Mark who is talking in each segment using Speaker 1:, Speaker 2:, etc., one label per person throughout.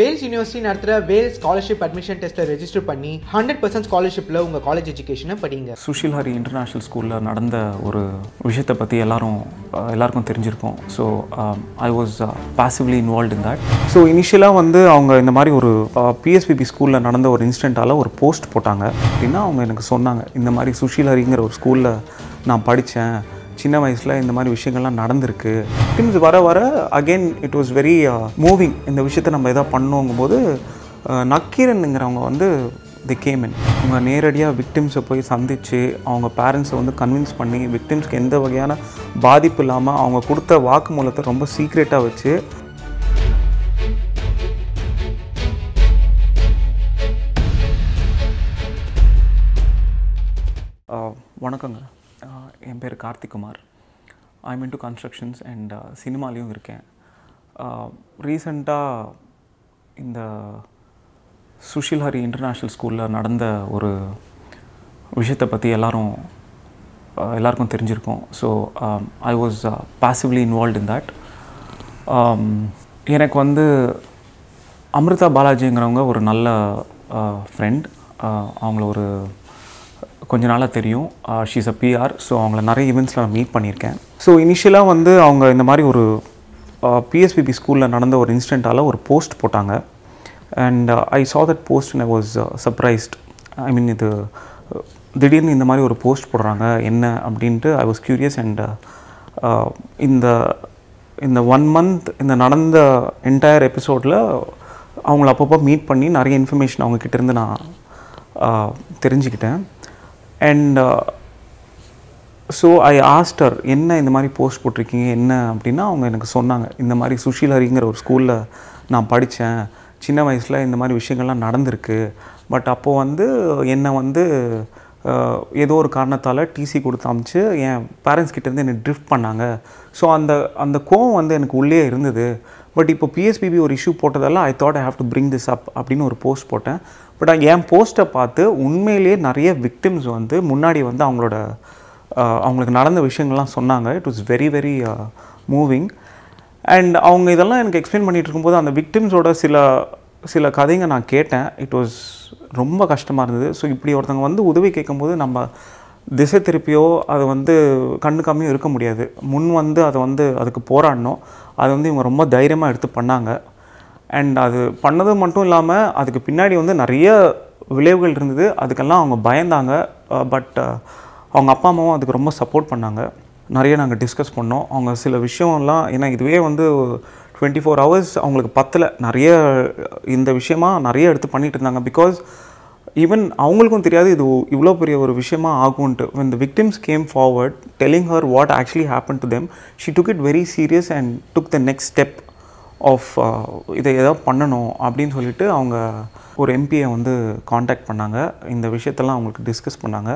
Speaker 1: Wales university நடத்துகிற Vels scholarship admission டெஸ்ட்டை register பண்ணி ஹண்ட்ரட் பர்சன்ட் ஸ்காலர்ஷிப்பில் உங்கள் காலேஜ் எஜுகேஷனை படிங்க சுஷில் ஹரி இன்டர்நேஷ்னல் ஸ்கூலில் நடந்த ஒரு விஷயத்தை பற்றி எல்லாரும் எல்லாருக்கும் தெரிஞ்சிருக்கும் so I was passively involve in that so இனிஷியலாக வந்து அவங்க இந்த மாதிரி ஒரு பிஎஸ்பிபி uh, ஸ்கூலில் நடந்த ஒரு இன்சிடென்ட்டால் ஒரு போஸ்ட் போட்டாங்க அப்படின்னா அவங்க எனக்கு சொன்னாங்க இந்த மாதிரி சுஷில் ஹரிங்கிற ஒரு ஸ்கூலில் நான் படித்தேன் சின்ன வயசில் இந்த மாதிரி விஷயங்கள்லாம் நடந்திருக்கு திங்ஸ் வர வர again it was very moving இந்த விஷயத்த நம்ம எதாவது பண்ணுவோங்கும் போது uh, நக்கீரனுங்கிறவங்க வந்து தி கேமன் அவங்க நேரடியாக விக்டிம்ஸை போய் சந்தித்து அவங்க பேரண்ட்ஸை வந்து கன்வின்ஸ் பண்ணி விக்டிம்ஸ்க்கு எந்த வகையான பாதிப்பு இல்லாமல் அவங்க கொடுத்த வாக்குமூலத்தை ரொம்ப சீக்ரெட்டாக வச்சு uh, வணக்கங்க என் பேர் Karthikkumar I mean to constructions and uh, சினிமாலேயும் இருக்கேன் ரீசண்டாக uh, இந்த சுஷில் ஹரி இன்டர்நேஷ்னல் ஸ்கூலில் நடந்த ஒரு விஷயத்தை பற்றி எல்லோரும் uh, எல்லாருக்கும் தெரிஞ்சிருக்கோம் so I was passively involve in that எனக்கு வந்து அமிர்தா பாலாஜிங்கிறவங்க ஒரு நல்ல ஃப்ரெண்ட் அவங்கள ஒரு கொஞ்ச நாளாக தெரியும் ஷீஸ் அ பிஆர் ஸோ அவங்கள நிறைய ஈவெண்ட்ஸில் நான் மீட் பண்ணியிருக்கேன் ஸோ இனிஷியலாக வந்து அவங்க இந்த மாதிரி ஒரு பிஎஸ்பிபி ஸ்கூலில் நடந்த ஒரு இன்சிடெண்ட்டால் ஒரு போஸ்ட் போட்டாங்க and I saw that post and I was surprised I mean இது திடீர்னு இந்த மாதிரி ஒரு போஸ்ட் போடுறாங்க என்ன அப்படின்ட்டு ஐ வாஸ் க்யூரியஸ் அண்ட் இந்த இந்த ஒன் மந்த் இந்த நடந்த என்டையர் எபிசோடில் அவங்கள அப்பப்போ மீட் பண்ணி நிறைய இன்ஃபர்மேஷன் அவங்கக்கிட்டேருந்து நான் தெரிஞ்சுக்கிட்டேன் அண்ட் ஸோ ஐ ஆஸ்டர் என்ன இந்த மாதிரி போஸ்ட் போட்டிருக்கீங்க என்ன அப்படின்னா அவங்க எனக்கு சொன்னாங்க இந்த மாதிரி சுஷீலரிங்கிற ஒரு ஸ்கூலில் நான் படித்தேன் சின்ன வயசில் இந்த மாதிரி விஷயங்கள்லாம் நடந்திருக்கு பட் அப்போது வந்து என்னை வந்து ஏதோ ஒரு காரணத்தால் டிசி கொடுத்து அமிச்சு என் பேரண்ட்ஸ் கிட்டேருந்து என்னை ட்ரிஃப்ட் பண்ணாங்க ஸோ அந்த அந்த கோவம் வந்து எனக்கு உள்ளே இருந்தது பட் இப்போ பிஎஸ்பிபி ஒரு இஷ்யூ போட்டதால் I thought I have to bring this up அப்படின்னு ஒரு போஸ்ட் போட்டேன் பட் என் போஸ்ட்டை பார்த்து உண்மையிலேயே நிறைய விக்டிம்ஸ் வந்து முன்னாடி வந்து அவங்களோட அவங்களுக்கு நடந்த விஷயங்கள்லாம் சொன்னாங்க it was very very moving and அவங்க இதெல்லாம் எனக்கு எக்ஸ்பிளைன் பண்ணிகிட்டு இருக்கும்போது அந்த விக்டிம்ஸோட சில சில கதைங்க நான் கேட்டேன் இட் வாஸ் ரொம்ப கஷ்டமாக இருந்தது ஸோ இப்படி ஒருத்தவங்க வந்து உதவி கேட்கும்போது நம்ம திசை திருப்பியோ அது வந்து கண்ணு கம்மியும் இருக்க முடியாது முன் வந்து அதை வந்து அதுக்கு போராடணும் அது வந்து இவங்க ரொம்ப தைரியமாக எடுத்து பண்ணாங்க அண்ட் அது பண்ணது மட்டும் இல்லாமல் அதுக்கு பின்னாடி வந்து நிறைய விளைவுகள் இருந்தது அதுக்கெல்லாம் அவங்க பயந்தாங்க பட் அவங்க அப்பா அம்மாவும் அதுக்கு ரொம்ப சப்போர்ட் பண்ணாங்க நிறைய நாங்கள் டிஸ்கஸ் பண்ணோம் அவங்க சில விஷயம்லாம் ஏன்னா இதுவே வந்து டுவெண்ட்டி ஃபோர் ஹவர்ஸ் அவங்களுக்கு பத்தில் நிறைய இந்த விஷயமாக நிறைய எடுத்து பண்ணிகிட்டு இருந்தாங்க பிகாஸ் ஈவன் அவங்களுக்கும் தெரியாது இது இவ்வளோ பெரிய ஒரு விஷயமா ஆகும்ன்ட்டு when the victims came forward telling her what actually happen to them she took it very serious and took the next step of இதை ஏதாவது பண்ணணும் அப்படின்னு சொல்லிட்டு அவங்க ஒரு எம்பியை வந்து காண்டாக்ட் பண்ணாங்க இந்த விஷயத்தெல்லாம் அவங்களுக்கு டிஸ்கஸ் பண்ணாங்க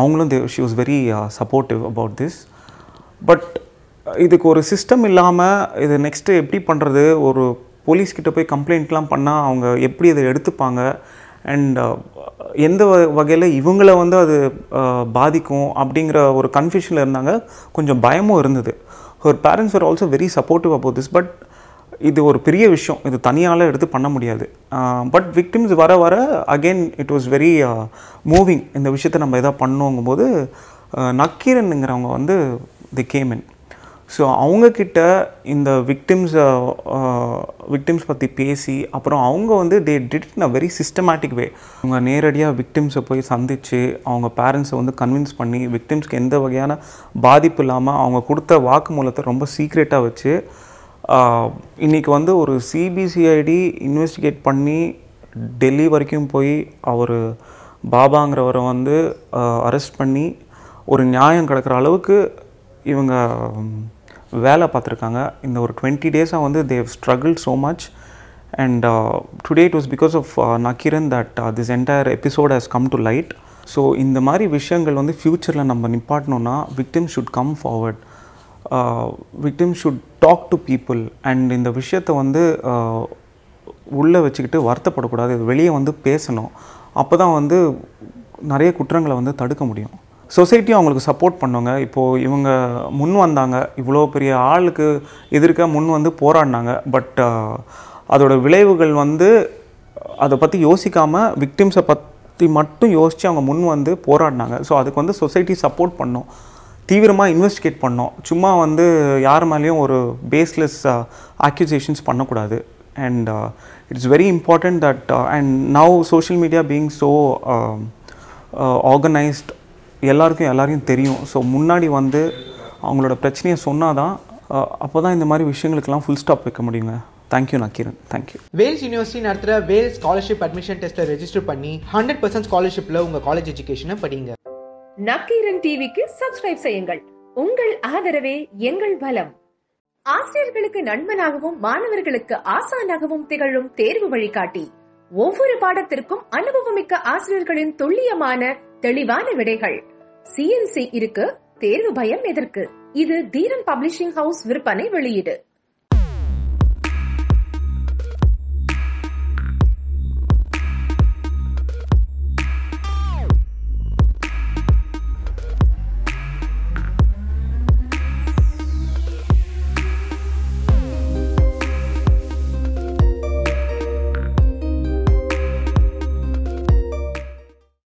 Speaker 1: அவங்களும் she was very supportive about this but இதுக்கு ஒரு சிஸ்டம் இல்லாமல் இது நெக்ஸ்ட்டு எப்படி பண்ணுறது ஒரு போலீஸ்கிட்ட போய் கம்ப்ளைண்ட்லாம் பண்ணால் அவங்க எப்படி இதை எடுத்துப்பாங்க அண்ட் uh, எந்த வகையில் இவங்களை வந்து அது uh, பாதிக்கும் அப்படிங்கிற ஒரு கன்ஃபியூஷனில் இருந்தாங்க கொஞ்சம் பயமும் இருந்தது ஒரு parents are also very supportive about this but இது ஒரு பெரிய விஷயம் இது தனியால் எடுத்து பண்ண முடியாது பட் uh, விக்டிம்ஸ் வர வர again it was very moving இந்த விஷயத்தை நம்ம எதாவது பண்ணோங்கும்போது நக்கீரனுங்கிறவங்க வந்து தி கேமின் ஸோ அவங்கக்கிட்ட இந்த விக்டிம்ஸை விக்டிம்ஸ் பற்றி பேசி அப்புறம் அவங்க வந்து they did in a very systematic way அவங்க நேரடியாக விக்டிம்ஸை போய் சந்தித்து அவங்க பேரண்ட்ஸை வந்து கன்வின்ஸ் பண்ணி விக்டிம்ஸ்க்கு எந்த வகையான பாதிப்பு இல்லாமல் அவங்க கொடுத்த வாக்குமூலத்தை ரொம்ப சீக்ரெட்டாக வச்சு இன்றைக்கி வந்து ஒரு சிபிசிஐடி இன்வெஸ்டிகேட் பண்ணி டெல்லி வரைக்கும் போய் அவர் பாபாங்கிறவரை வந்து அரெஸ்ட் பண்ணி ஒரு நியாயம் கிடக்கிற அளவுக்கு இவங்க வேலை பார்த்துருக்காங்க இந்த ஒரு டுவெண்ட்டி டேஸாக வந்து they've struggle so much and today it was because of Nakkeeran that this entire episode has come to light so இந்த மாதிரி விஷயங்கள் வந்து ஃப்யூச்சரில் நம்ம நிப்பாட்டணுன்னா victim should come forward victim should talk to people and இந்த விஷயத்தை வந்து uh, உள்ளே வச்சுக்கிட்டு வருத்தப்படக்கூடாது வெளியே வந்து பேசணும் அப்போ தான் வந்து நிறைய குற்றங்களை வந்து தடுக்க முடியும் சொசைட்டியும் அவங்களுக்கு சப்போர்ட் பண்ணுவாங்க இப்போது இவங்க முன் வந்தாங்க இவ்வளோ பெரிய ஆளுக்கு எதிர்க்க முன் வந்து போராடினாங்க பட் அதோட விளைவுகள் வந்து அதை பற்றி யோசிக்காமல் விக்டிம்ஸை பற்றி மட்டும் யோசித்து அவங்க முன் வந்து போராடினாங்க ஸோ அதுக்கு வந்து சொசைட்டி சப்போர்ட் பண்ணோம் தீவிரமாக இன்வெஸ்டிகேட் பண்ணோம் சும்மா வந்து யார் மேலேயும் ஒரு பேஸ்லெஸ் அக்யூசேஷன்ஸ் பண்ணக்கூடாது and it's very important that and now social media being so organised எல்லாருக்கும் எல்லாரையும் தெரியும் ஸோ முன்னாடி வந்து அவங்களோட பிரச்சனையை சொன்னால் தான் அப்போ தான் இந்த மாதிரி விஷயங்களுக்கெல்லாம் ஃபுல் ஸ்டாப் வைக்க முடியுங்க தேங்க்யூ நான் கிரண் தேங்க்யூ வேல்ஸ் யூனிவர்சிட்டி நடத்துகிற வேல்ஸ் ஸ்காலர்ஷிப் அட்மிஷன் டெஸ்ட்டை ரெஜிஸ்டர் பண்ணி ஹண்ட்ரட் பர்சன்ட் ஸ்காலர்ஷிப்பில் உங்கள் காலேஜ் எஜுகேஷனை படிங்க நக்கீரன் டிவிக்கு சப்ஸ்கிரைப் செய்யுங்கள் உங்கள் ஆதரவே எங்கள் பலம் ஆசிரியர்களுக்கு நண்பனாகவும் மாணவர்களுக்கு ஆசானாகவும் திகழும் தேர்வு வழிகாட்டி ஒவ்வொரு பாடத்திற்கும் அனுபவமிக்க ஆசிரியர்களின் துல்லியமான தெளிவான விடைகள் சிஎன்சி இருக்கு தேர்வு பயம் எதற்கு இது தீரன் பப்ளிஷிங் ஹவுஸ் விற்பனை வெளியீடு